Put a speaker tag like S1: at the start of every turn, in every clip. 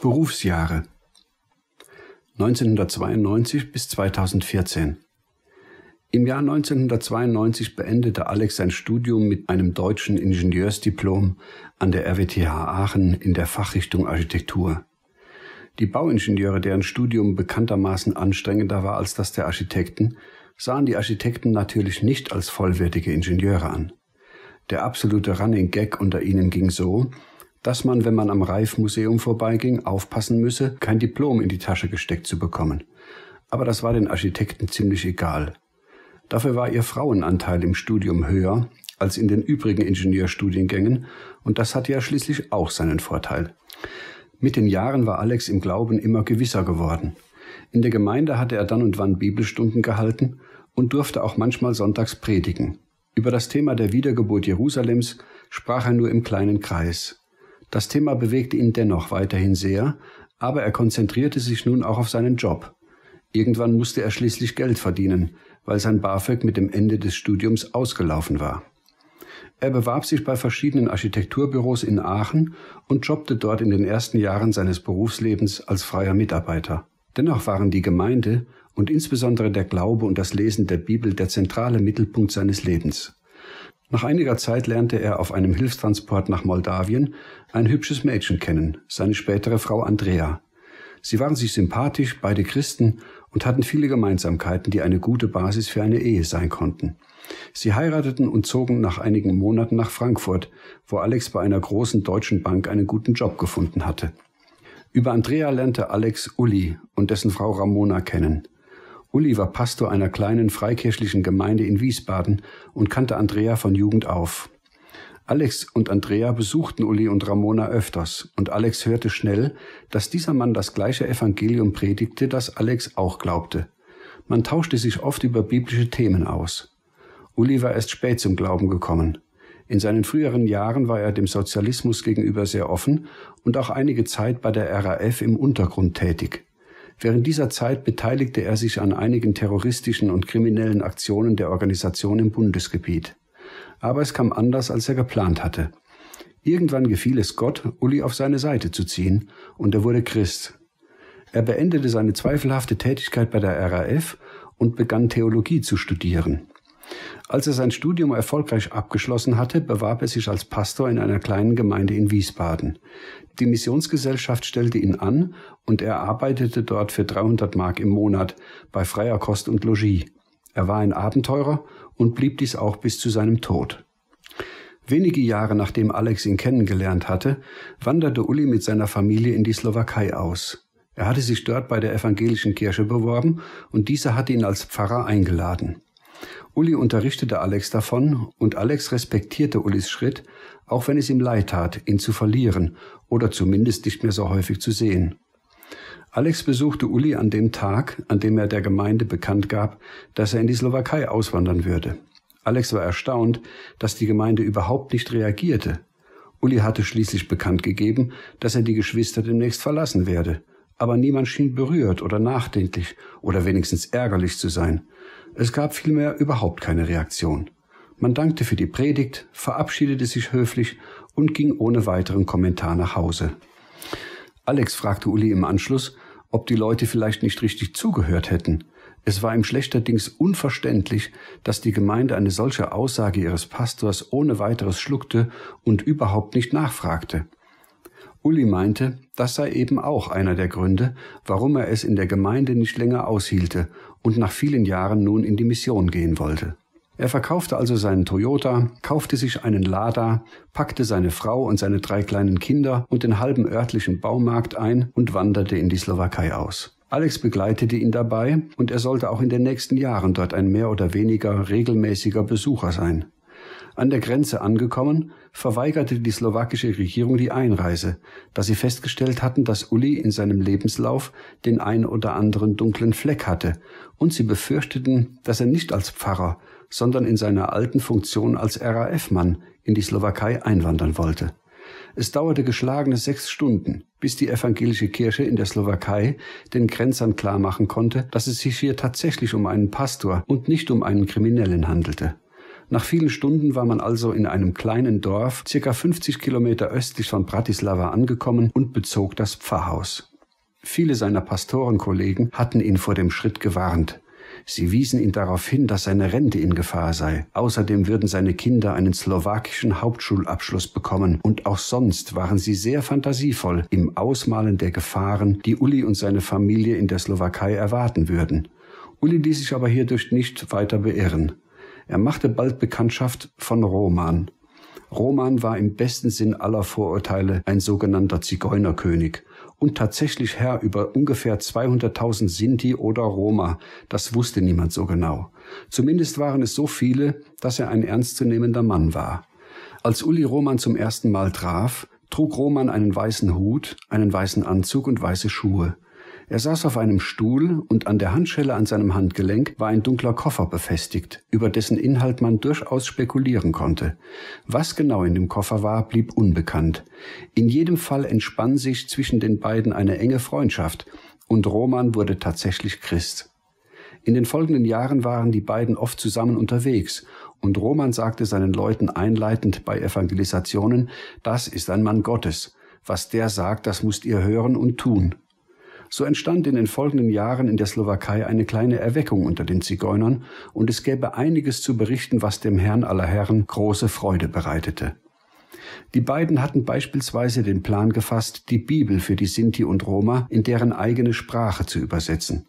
S1: Berufsjahre 1992 bis 2014 Im Jahr 1992 beendete Alex sein Studium mit einem deutschen Ingenieursdiplom an der RWTH Aachen in der Fachrichtung Architektur. Die Bauingenieure, deren Studium bekanntermaßen anstrengender war als das der Architekten, sahen die Architekten natürlich nicht als vollwertige Ingenieure an. Der absolute Running Gag unter ihnen ging so, dass man, wenn man am Reif-Museum vorbeiging, aufpassen müsse, kein Diplom in die Tasche gesteckt zu bekommen. Aber das war den Architekten ziemlich egal. Dafür war ihr Frauenanteil im Studium höher als in den übrigen Ingenieurstudiengängen und das hatte ja schließlich auch seinen Vorteil. Mit den Jahren war Alex im Glauben immer gewisser geworden. In der Gemeinde hatte er dann und wann Bibelstunden gehalten und durfte auch manchmal sonntags predigen. Über das Thema der Wiedergeburt Jerusalems sprach er nur im kleinen Kreis. Das Thema bewegte ihn dennoch weiterhin sehr, aber er konzentrierte sich nun auch auf seinen Job. Irgendwann musste er schließlich Geld verdienen, weil sein BAföG mit dem Ende des Studiums ausgelaufen war. Er bewarb sich bei verschiedenen Architekturbüros in Aachen und jobbte dort in den ersten Jahren seines Berufslebens als freier Mitarbeiter. Dennoch waren die Gemeinde und insbesondere der Glaube und das Lesen der Bibel der zentrale Mittelpunkt seines Lebens. Nach einiger Zeit lernte er auf einem Hilfstransport nach Moldawien ein hübsches Mädchen kennen, seine spätere Frau Andrea. Sie waren sich sympathisch, beide Christen, und hatten viele Gemeinsamkeiten, die eine gute Basis für eine Ehe sein konnten. Sie heirateten und zogen nach einigen Monaten nach Frankfurt, wo Alex bei einer großen deutschen Bank einen guten Job gefunden hatte. Über Andrea lernte Alex Uli und dessen Frau Ramona kennen. Uli war Pastor einer kleinen freikirchlichen Gemeinde in Wiesbaden und kannte Andrea von Jugend auf. Alex und Andrea besuchten Uli und Ramona öfters, und Alex hörte schnell, dass dieser Mann das gleiche Evangelium predigte, das Alex auch glaubte. Man tauschte sich oft über biblische Themen aus. Uli war erst spät zum Glauben gekommen. In seinen früheren Jahren war er dem Sozialismus gegenüber sehr offen und auch einige Zeit bei der RAF im Untergrund tätig. Während dieser Zeit beteiligte er sich an einigen terroristischen und kriminellen Aktionen der Organisation im Bundesgebiet. Aber es kam anders, als er geplant hatte. Irgendwann gefiel es Gott, Uli auf seine Seite zu ziehen, und er wurde Christ. Er beendete seine zweifelhafte Tätigkeit bei der RAF und begann Theologie zu studieren. Als er sein Studium erfolgreich abgeschlossen hatte, bewarb er sich als Pastor in einer kleinen Gemeinde in Wiesbaden. Die Missionsgesellschaft stellte ihn an und er arbeitete dort für 300 Mark im Monat bei freier Kost und Logie. Er war ein Abenteurer und blieb dies auch bis zu seinem Tod. Wenige Jahre nachdem Alex ihn kennengelernt hatte, wanderte Uli mit seiner Familie in die Slowakei aus. Er hatte sich dort bei der evangelischen Kirche beworben und diese hatte ihn als Pfarrer eingeladen. Uli unterrichtete Alex davon und Alex respektierte Ulis Schritt, auch wenn es ihm leid tat, ihn zu verlieren oder zumindest nicht mehr so häufig zu sehen. Alex besuchte Uli an dem Tag, an dem er der Gemeinde bekannt gab, dass er in die Slowakei auswandern würde. Alex war erstaunt, dass die Gemeinde überhaupt nicht reagierte. Uli hatte schließlich bekannt gegeben, dass er die Geschwister demnächst verlassen werde. Aber niemand schien berührt oder nachdenklich oder wenigstens ärgerlich zu sein. Es gab vielmehr überhaupt keine Reaktion. Man dankte für die Predigt, verabschiedete sich höflich und ging ohne weiteren Kommentar nach Hause. Alex fragte Uli im Anschluss, ob die Leute vielleicht nicht richtig zugehört hätten. Es war ihm schlechterdings unverständlich, dass die Gemeinde eine solche Aussage ihres Pastors ohne weiteres schluckte und überhaupt nicht nachfragte. Uli meinte, das sei eben auch einer der Gründe, warum er es in der Gemeinde nicht länger aushielte und nach vielen Jahren nun in die Mission gehen wollte. Er verkaufte also seinen Toyota, kaufte sich einen Lada, packte seine Frau und seine drei kleinen Kinder und den halben örtlichen Baumarkt ein und wanderte in die Slowakei aus. Alex begleitete ihn dabei und er sollte auch in den nächsten Jahren dort ein mehr oder weniger regelmäßiger Besucher sein. An der Grenze angekommen, verweigerte die slowakische Regierung die Einreise, da sie festgestellt hatten, dass Uli in seinem Lebenslauf den ein oder anderen dunklen Fleck hatte, und sie befürchteten, dass er nicht als Pfarrer, sondern in seiner alten Funktion als RAF-Mann in die Slowakei einwandern wollte. Es dauerte geschlagene sechs Stunden, bis die evangelische Kirche in der Slowakei den Grenzern klarmachen konnte, dass es sich hier tatsächlich um einen Pastor und nicht um einen Kriminellen handelte. Nach vielen Stunden war man also in einem kleinen Dorf, circa 50 Kilometer östlich von Bratislava angekommen und bezog das Pfarrhaus. Viele seiner Pastorenkollegen hatten ihn vor dem Schritt gewarnt. Sie wiesen ihn darauf hin, dass seine Rente in Gefahr sei. Außerdem würden seine Kinder einen slowakischen Hauptschulabschluss bekommen. Und auch sonst waren sie sehr fantasievoll im Ausmalen der Gefahren, die Uli und seine Familie in der Slowakei erwarten würden. Uli ließ sich aber hierdurch nicht weiter beirren. Er machte bald Bekanntschaft von Roman. Roman war im besten Sinn aller Vorurteile ein sogenannter Zigeunerkönig und tatsächlich Herr über ungefähr 200.000 Sinti oder Roma. Das wusste niemand so genau. Zumindest waren es so viele, dass er ein ernstzunehmender Mann war. Als Uli Roman zum ersten Mal traf, trug Roman einen weißen Hut, einen weißen Anzug und weiße Schuhe. Er saß auf einem Stuhl und an der Handschelle an seinem Handgelenk war ein dunkler Koffer befestigt, über dessen Inhalt man durchaus spekulieren konnte. Was genau in dem Koffer war, blieb unbekannt. In jedem Fall entspann sich zwischen den beiden eine enge Freundschaft, und Roman wurde tatsächlich Christ. In den folgenden Jahren waren die beiden oft zusammen unterwegs, und Roman sagte seinen Leuten einleitend bei Evangelisationen, das ist ein Mann Gottes. Was der sagt, das müsst ihr hören und tun. So entstand in den folgenden Jahren in der Slowakei eine kleine Erweckung unter den Zigeunern, und es gäbe einiges zu berichten, was dem Herrn aller Herren große Freude bereitete. Die beiden hatten beispielsweise den Plan gefasst, die Bibel für die Sinti und Roma in deren eigene Sprache zu übersetzen.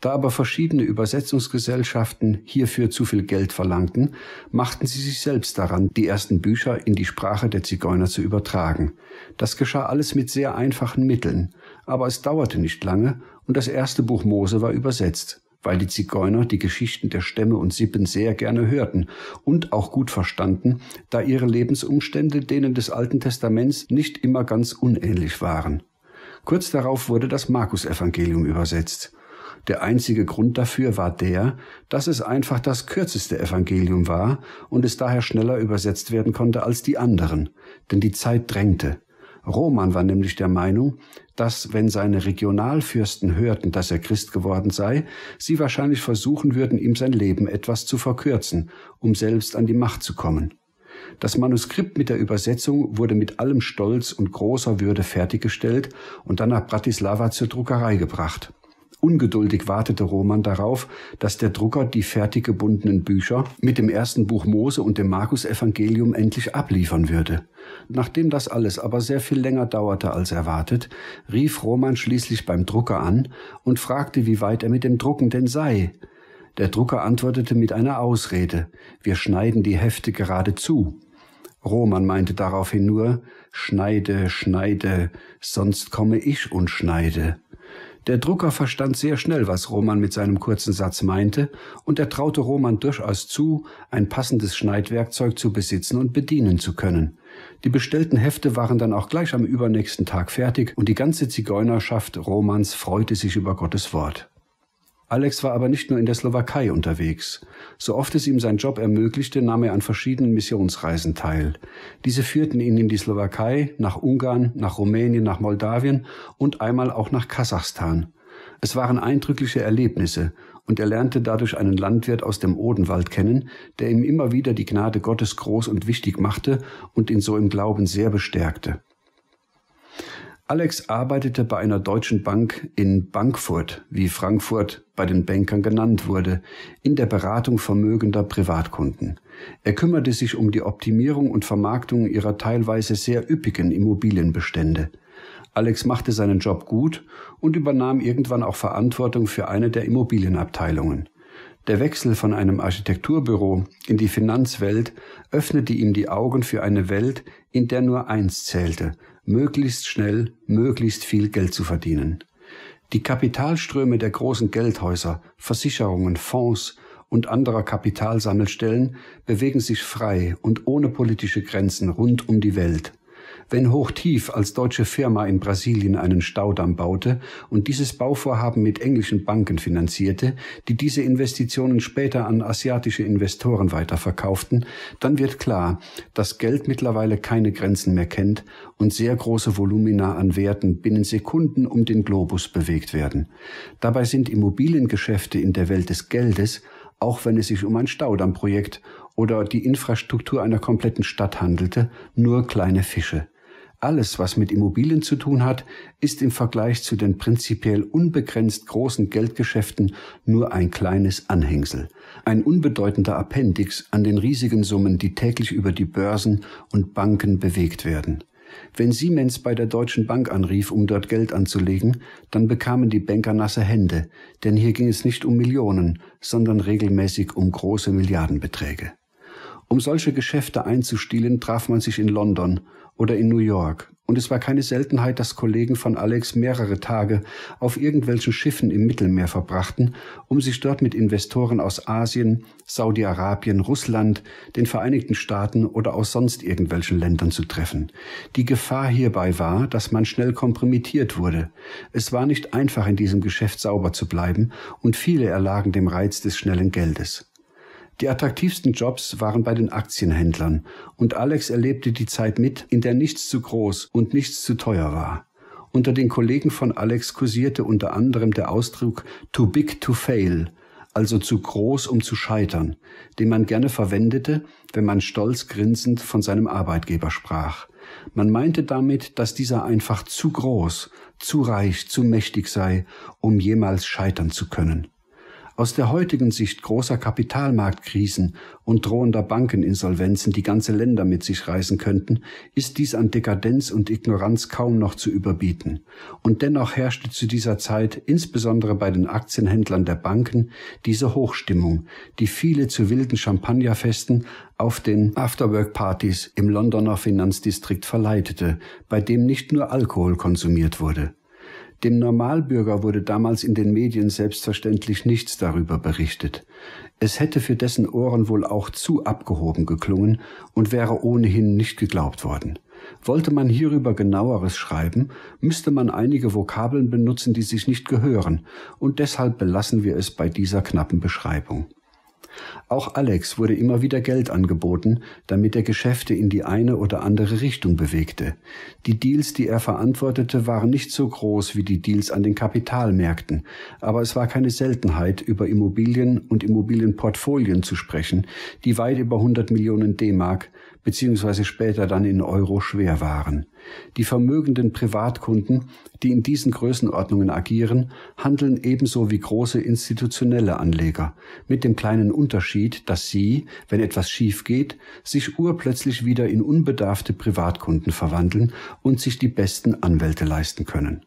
S1: Da aber verschiedene Übersetzungsgesellschaften hierfür zu viel Geld verlangten, machten sie sich selbst daran, die ersten Bücher in die Sprache der Zigeuner zu übertragen. Das geschah alles mit sehr einfachen Mitteln, aber es dauerte nicht lange und das erste Buch Mose war übersetzt, weil die Zigeuner die Geschichten der Stämme und Sippen sehr gerne hörten und auch gut verstanden, da ihre Lebensumstände denen des Alten Testaments nicht immer ganz unähnlich waren. Kurz darauf wurde das Markus-Evangelium übersetzt. Der einzige Grund dafür war der, dass es einfach das kürzeste Evangelium war und es daher schneller übersetzt werden konnte als die anderen, denn die Zeit drängte. Roman war nämlich der Meinung, dass, wenn seine Regionalfürsten hörten, dass er Christ geworden sei, sie wahrscheinlich versuchen würden, ihm sein Leben etwas zu verkürzen, um selbst an die Macht zu kommen. Das Manuskript mit der Übersetzung wurde mit allem Stolz und großer Würde fertiggestellt und dann nach Bratislava zur Druckerei gebracht. Ungeduldig wartete Roman darauf, dass der Drucker die fertig gebundenen Bücher mit dem ersten Buch Mose und dem Markus-Evangelium endlich abliefern würde. Nachdem das alles aber sehr viel länger dauerte als erwartet, rief Roman schließlich beim Drucker an und fragte, wie weit er mit dem Drucken denn sei. Der Drucker antwortete mit einer Ausrede, wir schneiden die Hefte gerade zu. Roman meinte daraufhin nur, schneide, schneide, sonst komme ich und schneide. Der Drucker verstand sehr schnell, was Roman mit seinem kurzen Satz meinte, und er traute Roman durchaus zu, ein passendes Schneidwerkzeug zu besitzen und bedienen zu können. Die bestellten Hefte waren dann auch gleich am übernächsten Tag fertig, und die ganze Zigeunerschaft Romans freute sich über Gottes Wort. Alex war aber nicht nur in der Slowakei unterwegs. So oft es ihm sein Job ermöglichte, nahm er an verschiedenen Missionsreisen teil. Diese führten ihn in die Slowakei, nach Ungarn, nach Rumänien, nach Moldawien und einmal auch nach Kasachstan. Es waren eindrückliche Erlebnisse, und er lernte dadurch einen Landwirt aus dem Odenwald kennen, der ihm immer wieder die Gnade Gottes groß und wichtig machte und ihn so im Glauben sehr bestärkte. Alex arbeitete bei einer deutschen Bank in Bankfurt, wie Frankfurt bei den Bankern genannt wurde, in der Beratung vermögender Privatkunden. Er kümmerte sich um die Optimierung und Vermarktung ihrer teilweise sehr üppigen Immobilienbestände. Alex machte seinen Job gut und übernahm irgendwann auch Verantwortung für eine der Immobilienabteilungen. Der Wechsel von einem Architekturbüro in die Finanzwelt öffnete ihm die Augen für eine Welt, in der nur eins zählte, möglichst schnell möglichst viel Geld zu verdienen. Die Kapitalströme der großen Geldhäuser, Versicherungen, Fonds und anderer Kapitalsammelstellen bewegen sich frei und ohne politische Grenzen rund um die Welt wenn Hochtief als deutsche Firma in Brasilien einen Staudamm baute und dieses Bauvorhaben mit englischen Banken finanzierte, die diese Investitionen später an asiatische Investoren weiterverkauften, dann wird klar, dass Geld mittlerweile keine Grenzen mehr kennt und sehr große Volumina an Werten binnen Sekunden um den Globus bewegt werden. Dabei sind Immobiliengeschäfte in der Welt des Geldes auch wenn es sich um ein Staudammprojekt oder die Infrastruktur einer kompletten Stadt handelte, nur kleine Fische. Alles, was mit Immobilien zu tun hat, ist im Vergleich zu den prinzipiell unbegrenzt großen Geldgeschäften nur ein kleines Anhängsel, ein unbedeutender Appendix an den riesigen Summen, die täglich über die Börsen und Banken bewegt werden. Wenn Siemens bei der Deutschen Bank anrief, um dort Geld anzulegen, dann bekamen die Banker nasse Hände, denn hier ging es nicht um Millionen, sondern regelmäßig um große Milliardenbeträge. Um solche Geschäfte einzustielen, traf man sich in London oder in New York, und es war keine Seltenheit, dass Kollegen von Alex mehrere Tage auf irgendwelchen Schiffen im Mittelmeer verbrachten, um sich dort mit Investoren aus Asien, Saudi-Arabien, Russland, den Vereinigten Staaten oder aus sonst irgendwelchen Ländern zu treffen. Die Gefahr hierbei war, dass man schnell kompromittiert wurde. Es war nicht einfach, in diesem Geschäft sauber zu bleiben, und viele erlagen dem Reiz des schnellen Geldes. Die attraktivsten Jobs waren bei den Aktienhändlern und Alex erlebte die Zeit mit, in der nichts zu groß und nichts zu teuer war. Unter den Kollegen von Alex kursierte unter anderem der Ausdruck too big to fail, also zu groß, um zu scheitern, den man gerne verwendete, wenn man stolz grinsend von seinem Arbeitgeber sprach. Man meinte damit, dass dieser einfach zu groß, zu reich, zu mächtig sei, um jemals scheitern zu können. Aus der heutigen Sicht großer Kapitalmarktkrisen und drohender Bankeninsolvenzen, die ganze Länder mit sich reißen könnten, ist dies an Dekadenz und Ignoranz kaum noch zu überbieten. Und dennoch herrschte zu dieser Zeit, insbesondere bei den Aktienhändlern der Banken, diese Hochstimmung, die viele zu wilden Champagnerfesten auf den Afterwork-Partys im Londoner Finanzdistrikt verleitete, bei dem nicht nur Alkohol konsumiert wurde. Dem Normalbürger wurde damals in den Medien selbstverständlich nichts darüber berichtet. Es hätte für dessen Ohren wohl auch zu abgehoben geklungen und wäre ohnehin nicht geglaubt worden. Wollte man hierüber genaueres schreiben, müsste man einige Vokabeln benutzen, die sich nicht gehören, und deshalb belassen wir es bei dieser knappen Beschreibung. Auch Alex wurde immer wieder Geld angeboten, damit er Geschäfte in die eine oder andere Richtung bewegte. Die Deals, die er verantwortete, waren nicht so groß wie die Deals an den Kapitalmärkten, aber es war keine Seltenheit, über Immobilien und Immobilienportfolien zu sprechen, die weit über 100 Millionen D-Mark bzw. später dann in Euro schwer waren. Die vermögenden Privatkunden, die in diesen Größenordnungen agieren, handeln ebenso wie große institutionelle Anleger, mit dem kleinen Unterschied, dass sie, wenn etwas schief geht, sich urplötzlich wieder in unbedarfte Privatkunden verwandeln und sich die besten Anwälte leisten können.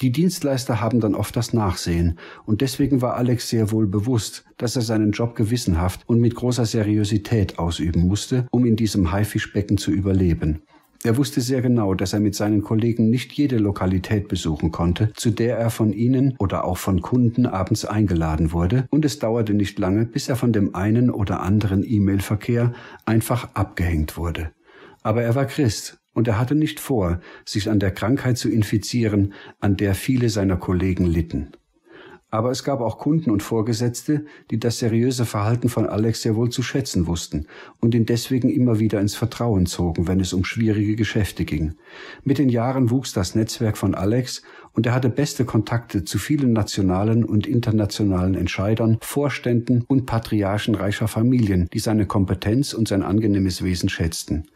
S1: Die Dienstleister haben dann oft das Nachsehen, und deswegen war Alex sehr wohl bewusst, dass er seinen Job gewissenhaft und mit großer Seriosität ausüben musste, um in diesem Haifischbecken zu überleben. Er wusste sehr genau, dass er mit seinen Kollegen nicht jede Lokalität besuchen konnte, zu der er von ihnen oder auch von Kunden abends eingeladen wurde, und es dauerte nicht lange, bis er von dem einen oder anderen E-Mail-Verkehr einfach abgehängt wurde. Aber er war Christ, und er hatte nicht vor, sich an der Krankheit zu infizieren, an der viele seiner Kollegen litten. Aber es gab auch Kunden und Vorgesetzte, die das seriöse Verhalten von Alex sehr wohl zu schätzen wussten und ihn deswegen immer wieder ins Vertrauen zogen, wenn es um schwierige Geschäfte ging. Mit den Jahren wuchs das Netzwerk von Alex und er hatte beste Kontakte zu vielen nationalen und internationalen Entscheidern, Vorständen und Patriarchen reicher Familien, die seine Kompetenz und sein angenehmes Wesen schätzten.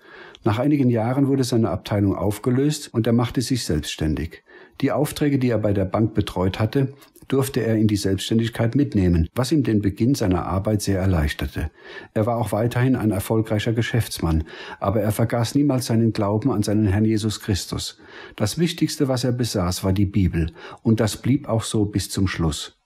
S1: Nach einigen Jahren wurde seine Abteilung aufgelöst und er machte sich selbstständig. Die Aufträge, die er bei der Bank betreut hatte, durfte er in die Selbstständigkeit mitnehmen, was ihm den Beginn seiner Arbeit sehr erleichterte. Er war auch weiterhin ein erfolgreicher Geschäftsmann, aber er vergaß niemals seinen Glauben an seinen Herrn Jesus Christus. Das Wichtigste, was er besaß, war die Bibel, und das blieb auch so bis zum Schluss.